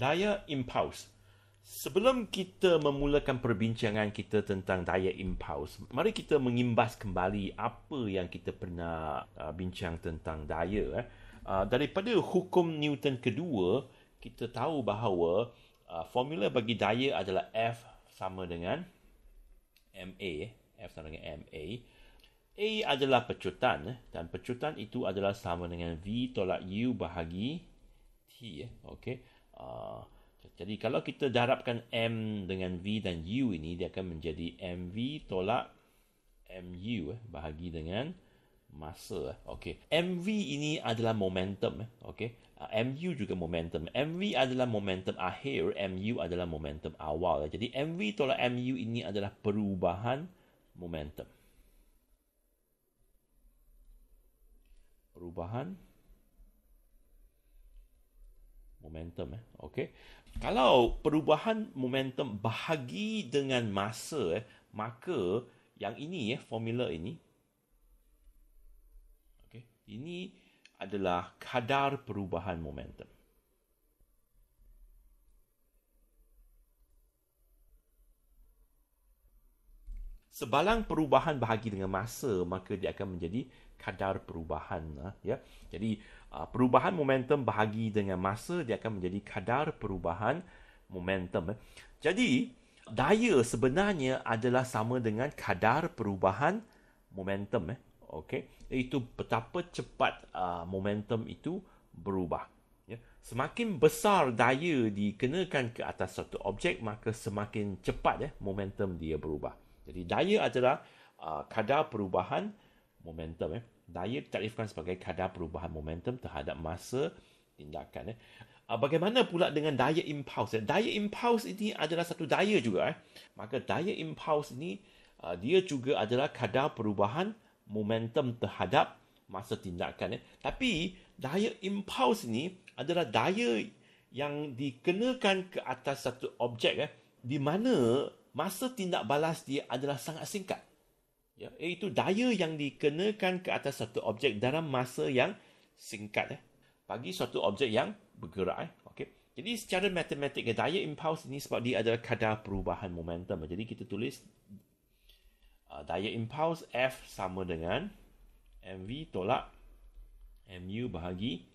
daya impulse. Sebelum kita memulakan perbincangan kita tentang daya impulse, mari kita mengimbas kembali apa yang kita pernah uh, bincang tentang daya. Eh. Uh, daripada hukum Newton kedua, kita tahu bahawa uh, formula bagi daya adalah F sama dengan MA. F sama dengan MA. A adalah pecutan eh, dan pecutan itu adalah sama dengan V tolak U bahagi T. Eh. Okay. Ah, jadi kalau kita darabkan M dengan V dan U ini, dia akan menjadi MV tolak MU eh, bahagi dengan masa. Eh. Okay. MV ini adalah momentum. Eh. Okay. Ah, MU juga momentum. MV adalah momentum akhir, MU adalah momentum awal. Jadi MV tolak MU ini adalah perubahan momentum. Perubahan momentum eh okey kalau perubahan momentum bahagi dengan masa eh maka yang ini eh formula ini okey ini adalah kadar perubahan momentum sebalang perubahan bahagi dengan masa maka dia akan menjadi kadar perubahan ah, ya jadi Ah, perubahan momentum bahagi dengan masa dia akan menjadi kadar perubahan momentum. Eh. Jadi, daya sebenarnya adalah sama dengan kadar perubahan momentum. Eh. Okay. Itu betapa cepat ah, momentum itu berubah. Ya. Semakin besar daya dikenakan ke atas satu objek, maka semakin cepat eh, momentum dia berubah. Jadi, daya adalah ah, kadar perubahan momentum. Momentum daya ditakrifkan sebagai kadar perubahan momentum terhadap masa tindakan. Eh. Ah, bagaimana pula dengan daya impulse? Eh? Daya impuls ini adalah satu daya juga. Eh. Maka daya impuls ini, ah, dia juga adalah kadar perubahan momentum terhadap masa tindakan. Eh. Tapi daya impuls ini adalah daya yang dikenakan ke atas satu objek eh, di mana masa tindak balas dia adalah sangat singkat ya, iaitu daya yang dikenakan ke atas satu objek dalam masa yang singkat eh, bagi suatu objek yang bergerak. Eh. Okay. Jadi secara matematik, eh, daya impuls ini sebab dia adalah kadar perubahan momentum. Jadi kita tulis uh, daya impuls F sama dengan MV tolak MU bahagi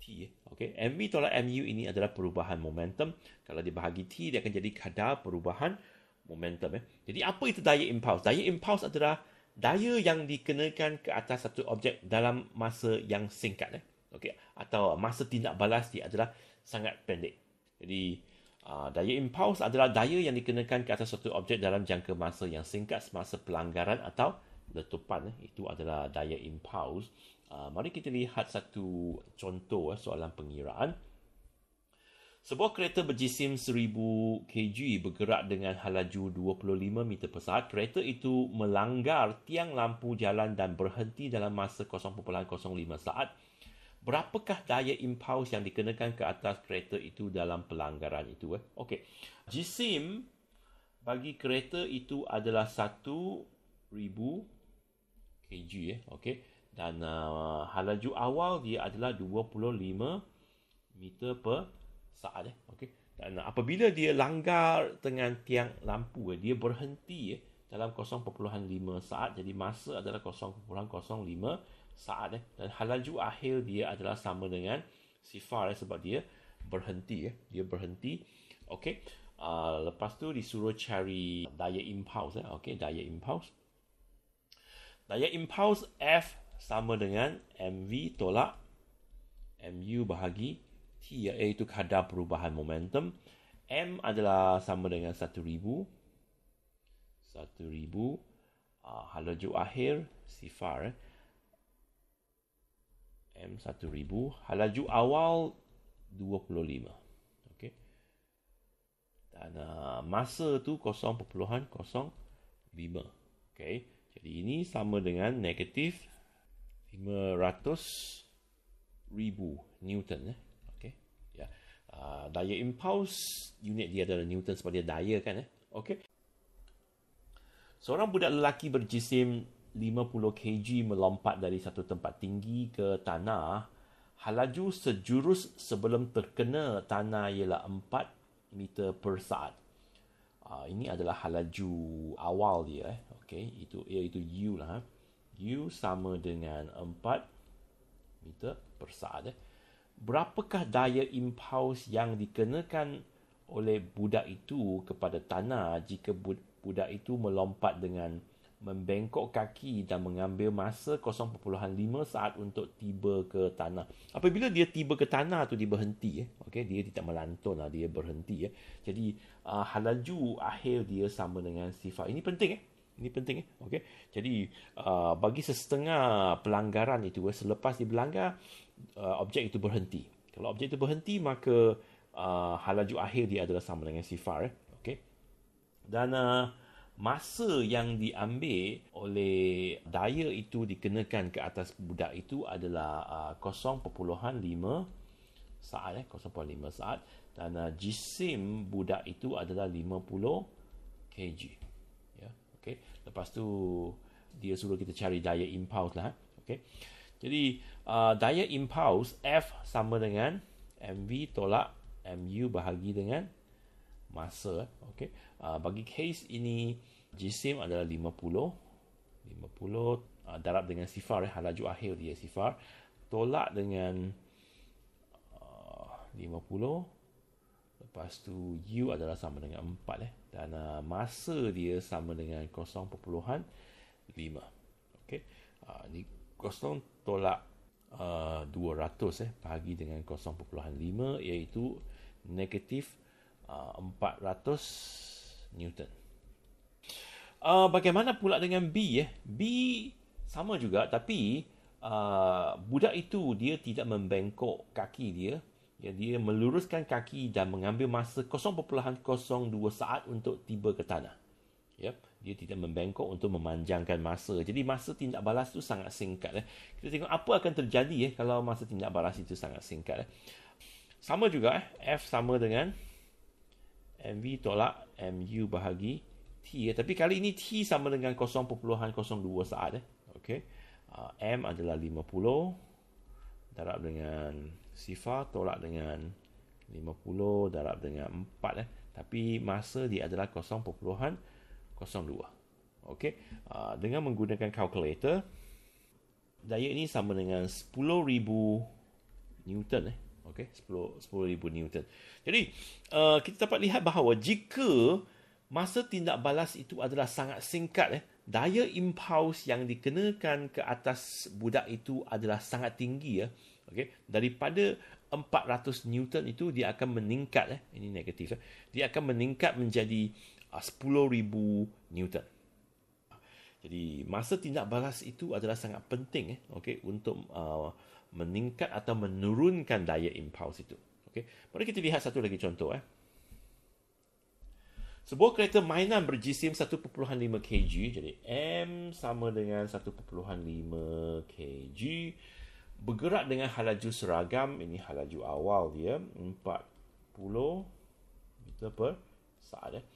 T. Eh. Okay. MV tolak MU ini adalah perubahan momentum. Kalau dibahagi T, dia akan jadi kadar perubahan momentum momentum. Eh. Jadi apa itu daya impuls? Daya impuls adalah daya yang dikenakan ke atas satu objek dalam masa yang singkat. Eh. Okay. Atau masa tindak balas dia adalah sangat pendek. Jadi uh, daya impuls adalah daya yang dikenakan ke atas satu objek dalam jangka masa yang singkat semasa pelanggaran atau letupan. Eh. Itu adalah daya impuls. Uh, ah, mari kita lihat satu contoh eh, soalan pengiraan. Sebuah kereta berjisim 1000 kg bergerak dengan halaju 25 meter per saat. Kereta itu melanggar tiang lampu jalan dan berhenti dalam masa 0.05 saat. Berapakah daya impuls yang dikenakan ke atas kereta itu dalam pelanggaran itu? Eh? Okey. Jisim bagi kereta itu adalah 1000 kg eh. Okey. Dan uh, halaju awal dia adalah 25 meter per saat dia. Okay. Dan apabila dia langgar dengan tiang lampu, eh, dia berhenti eh, dalam 0.5 saat. Jadi masa adalah 0.05 saat. Eh. Dan halaju akhir dia adalah sama dengan sifar eh, sebab dia berhenti. Eh. Dia berhenti. Okay. Uh, ah, lepas tu disuruh cari daya impulse. Eh. Okay, daya impulse. Daya impulse F sama dengan MV tolak MU bahagi iaitu kadar perubahan momentum. M adalah sama dengan 1,000. 1,000. Uh, halaju akhir, sifar. Eh. M 1,000. Halaju awal, 25. Okay. Dan uh, masa tu 0.05. Okay. Jadi ini sama dengan negatif 500 ribu Newton. Eh. Ah, daya impuls unit dia adalah newton sebab dia daya kan eh okey seorang budak lelaki berjisim 50 kg melompat dari satu tempat tinggi ke tanah halaju sejurus sebelum terkena tanah ialah 4 meter per saat Uh, ini adalah halaju awal dia eh. Okey, itu iaitu U lah. Eh? U sama dengan 4 meter per saat eh berapakah daya impuls yang dikenakan oleh budak itu kepada tanah jika budak itu melompat dengan membengkok kaki dan mengambil masa 0.5 saat untuk tiba ke tanah. Apabila dia tiba ke tanah tu dia berhenti eh. Okey, dia tidak melantun lah, dia berhenti eh. Jadi uh, halaju akhir dia sama dengan sifat. Ini penting eh. Ini penting eh. Okey. Jadi uh, bagi sesetengah pelanggaran itu selepas dia berlanggar uh, objek itu berhenti. Kalau objek itu berhenti, maka uh, halaju akhir dia adalah sama dengan sifar. Eh? Okay. Dan uh, masa yang diambil oleh daya itu dikenakan ke atas budak itu adalah uh, 0.5 saat. Eh? 0.5 saat. Dan uh, jisim budak itu adalah 50 kg. Yeah? Okay. Lepas tu dia suruh kita cari daya impulse lah. Eh. Okay. Jadi uh, daya impuls F sama dengan MV tolak MU bahagi dengan masa. Okay. Uh, bagi case ini jisim adalah 50. 50 uh, darab dengan sifar. Eh, laju akhir dia sifar. Tolak dengan uh, 50. Lepas tu U adalah sama dengan 4. Eh. Dan uh, masa dia sama dengan 0.5. Okay. Uh, ni kosong tolak uh, 200 eh, bahagi dengan 0.5 iaitu negatif uh, 400 Newton. Uh, bagaimana pula dengan B? Eh? B sama juga tapi uh, budak itu dia tidak membengkok kaki dia. Ya, dia meluruskan kaki dan mengambil masa 0.02 saat untuk tiba ke tanah. Yep dia tidak membengkok untuk memanjangkan masa. Jadi masa tindak balas itu sangat singkat. Eh. Kita tengok apa akan terjadi eh, kalau masa tindak balas itu sangat singkat. Eh. Sama juga, eh. F sama dengan MV tolak MU bahagi T. Eh. Tapi kali ini T sama dengan 0.02 saat. Eh. Okay. Uh, M adalah 50 darab dengan sifar tolak dengan 50 darab dengan 4. Eh. Tapi masa dia adalah 0.02 0.02. Okey. Ah, dengan menggunakan calculator daya ini sama dengan 10000 Newton eh. Okey, 10 10000 Newton. Jadi, ah, kita dapat lihat bahawa jika masa tindak balas itu adalah sangat singkat eh, daya impuls yang dikenakan ke atas budak itu adalah sangat tinggi ya. Eh. Okey, daripada 400 Newton itu dia akan meningkat eh. Ini negatif eh. Dia akan meningkat menjadi 10,000 ah, Newton. Jadi masa tindak balas itu adalah sangat penting eh, okay, untuk uh, meningkat atau menurunkan daya impuls itu. Okay. Mari kita lihat satu lagi contoh. Eh. Sebuah kereta mainan berjisim 1.5 kg, jadi M sama dengan 1.5 kg, bergerak dengan halaju seragam, ini halaju awal dia, 40 meter per saat. Eh.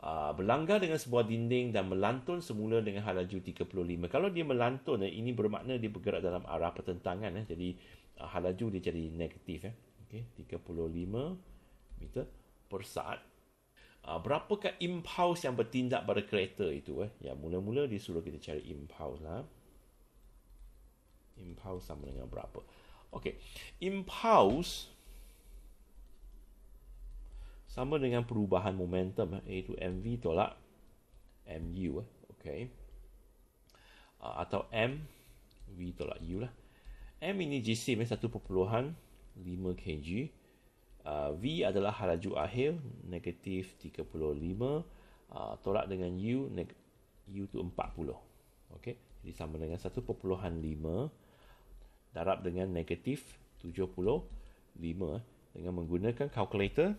Ah, berlanggar dengan sebuah dinding dan melantun semula dengan hal laju 35. Kalau dia melantun, eh, ini bermakna dia bergerak dalam arah pertentangan. Eh. Jadi, uh, ah, hal dia jadi negatif. Eh. Okay. 35 meter per saat. Uh, berapakah impuls yang bertindak pada kereta itu? Eh? Ya, mula-mula dia suruh kita cari impuls lah. Impuls sama dengan berapa? Okey, impuls sama dengan perubahan momentum eh, iaitu MV tolak MU eh, okay. uh, atau M V tolak U lah M ini jisim 1.5 eh, kg uh, V adalah halaju akhir negatif 35 uh, ah, tolak dengan U neg- U tu 40 okay. jadi sama dengan 1.5 darab dengan negatif 75 dengan menggunakan kalkulator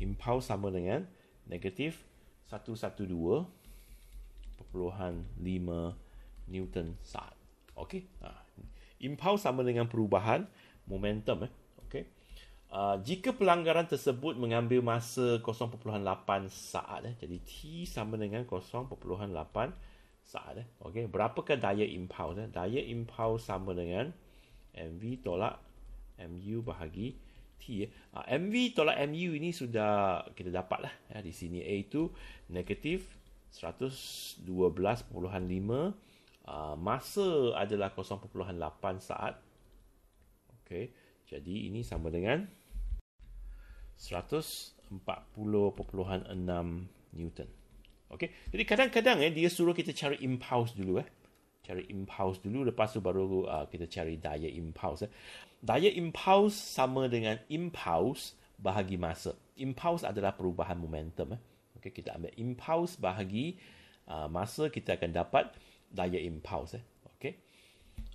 Impuls sama dengan negatif 112.5 Newton saat. Okey. Ha. Impulse sama dengan perubahan momentum eh. Okey. Uh, jika pelanggaran tersebut mengambil masa 0.8 saat eh. Jadi T sama dengan 0.8 saat eh. Okey. Berapakah daya impuls? eh? Daya impuls sama dengan MV tolak MU bahagi T ya. Ha, MV tolak MU ini sudah kita dapat lah. Ya, di sini A itu negatif 112.5. Uh, ah, masa adalah 0.8 saat. Okay. Jadi ini sama dengan 140.6 Newton. Okay. Jadi kadang-kadang eh, dia suruh kita cari impulse dulu. Eh cari impulse dulu lepas tu baru uh, kita cari daya impulse. Eh. Daya impulse sama dengan impulse bahagi masa. Impulse adalah perubahan momentum. Eh. Okay, kita ambil impulse bahagi uh, masa kita akan dapat daya impulse. Eh. Okay.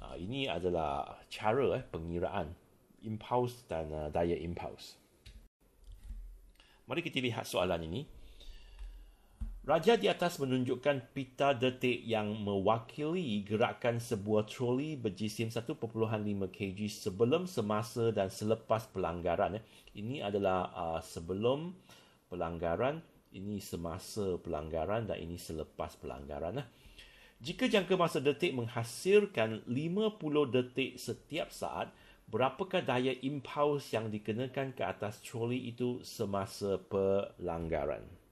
Uh, ini adalah cara eh, pengiraan impulse dan uh, daya impulse. Mari kita lihat soalan ini. Raja di atas menunjukkan pita detik yang mewakili gerakan sebuah troli berjisim 1.5 kg sebelum semasa dan selepas pelanggaran. Eh. Ini adalah uh, sebelum pelanggaran, ini semasa pelanggaran dan ini selepas pelanggaran. Eh. Jika jangka masa detik menghasilkan 50 detik setiap saat, berapakah daya impuls yang dikenakan ke atas troli itu semasa pelanggaran?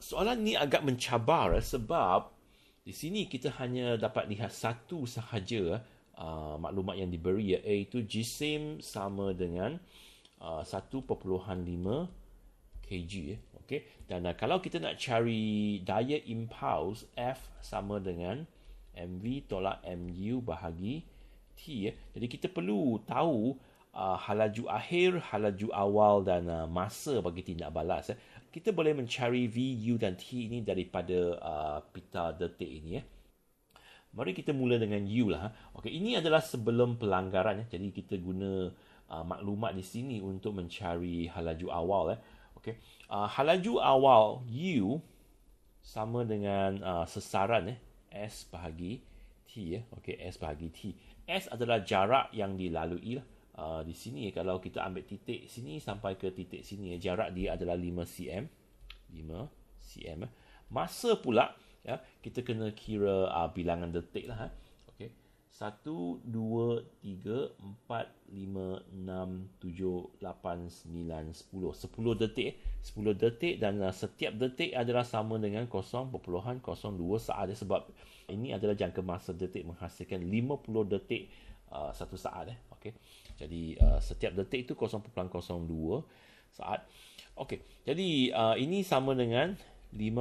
soalan ni agak mencabar eh, sebab di sini kita hanya dapat lihat satu sahaja uh, maklumat yang diberi iaitu jisim sama dengan ah, uh, 1.5 kg eh, okay. dan uh, kalau kita nak cari daya impulse F sama dengan MV tolak MU bahagi T eh. jadi kita perlu tahu uh, halaju akhir, halaju awal dan uh, masa bagi tindak balas. Eh. Kita boleh mencari V, U dan T ini daripada uh, pita detik ini. Eh. Mari kita mula dengan U lah. Ha. Okay, ini adalah sebelum pelanggaran. Eh. Jadi kita guna uh, maklumat di sini untuk mencari halaju awal. Eh. Okay. Uh, halaju awal U sama dengan uh, sesaran eh. S bahagi T. Eh. Okay, S bahagi T. S adalah jarak yang dilalui. Lah. Ah, di sini kalau kita ambil titik sini sampai ke titik sini eh, jarak dia adalah 5 cm 5 cm eh. masa pula ya kita kena kira uh, bilangan detik lah eh. okey 1 2 3 4 5 6 7 8 9 10 10 detik eh. 10 detik dan uh, setiap detik adalah sama dengan 0.02 saat eh. sebab ini adalah jangka masa detik menghasilkan 50 detik uh, satu saat eh okey jadi uh, setiap detik itu 0.02 saat okey jadi uh, ini sama dengan 50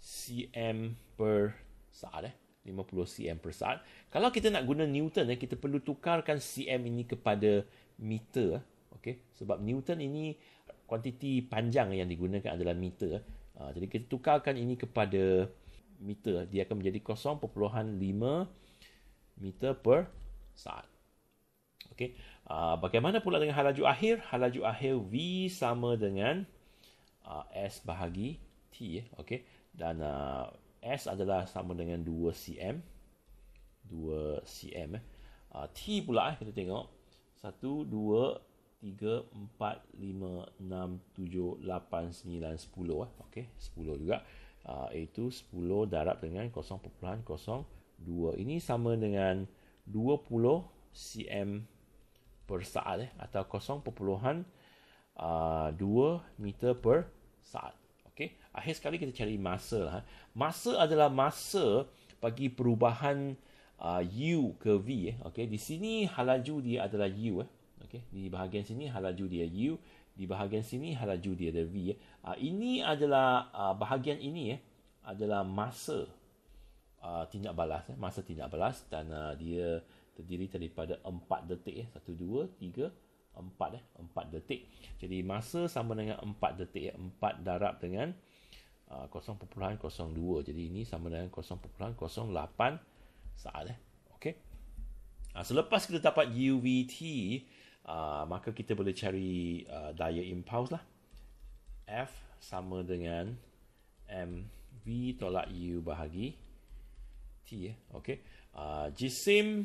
cm per saat eh 50 cm per saat kalau kita nak guna newton eh kita perlu tukarkan cm ini kepada meter eh okey sebab newton ini kuantiti panjang yang digunakan adalah meter eh. uh, jadi kita tukarkan ini kepada meter eh. dia akan menjadi 0.5 meter per saat Okey. Uh, bagaimana pula dengan halaju akhir? Halaju akhir V sama dengan uh, S bahagi T. Eh? Okey. Dan uh, S adalah sama dengan 2 cm. 2 cm. Eh? Uh, T pula eh, kita tengok. 1, 2, 3, 4, 5, 6, 7, 8, 9, 10 lah. Okey, 10 juga. Uh, iaitu 10 darab dengan 0.02. Ini sama dengan 20 cm per saat eh, atau 0.2 uh, meter per saat. Okey. Akhir sekali kita cari masa. Lah. Eh. Masa adalah masa bagi perubahan uh, U ke V. Eh. Okey. Di sini halaju dia adalah U. Eh. Okey. Di bahagian sini halaju dia U. Di bahagian sini halaju dia ada V. Eh. Uh, ini adalah uh, bahagian ini eh, adalah masa uh, tindak balas. Eh. Masa tindak balas dan uh, dia terdiri daripada 4 detik ya 1 2 3 4 eh 4 eh. detik. Jadi masa sama dengan 4 detik ya eh. 4 darab dengan uh, 0.02. Jadi ini sama dengan 0.08 saat eh. Okey. Uh, selepas kita dapat UVT uh, maka kita boleh cari uh, daya impulse lah. F sama dengan MV tolak U bahagi T ya. Eh. Okey. Uh, jisim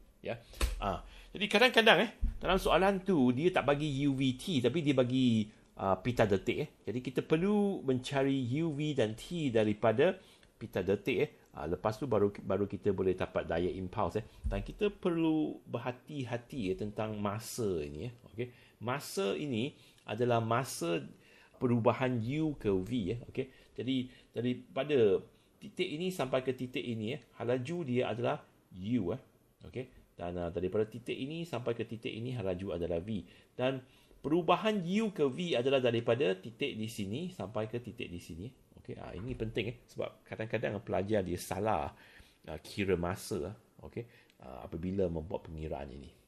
ya ha. jadi kadang-kadang eh dalam soalan tu dia tak bagi UVT tapi dia bagi uh, pita detik eh jadi kita perlu mencari UV dan T daripada pita detik eh uh, lepas tu baru baru kita boleh dapat daya impuls. eh dan kita perlu berhati-hati eh, tentang masa ini eh okey masa ini adalah masa perubahan U ke V eh okey jadi daripada titik ini sampai ke titik ini eh halaju dia adalah U eh okey dan uh, daripada titik ini sampai ke titik ini laju adalah v dan perubahan u ke v adalah daripada titik di sini sampai ke titik di sini Okay, uh, ah, ini penting eh sebab kadang-kadang pelajar dia salah uh, kira masa ah. Okay, uh, apabila membuat pengiraan ini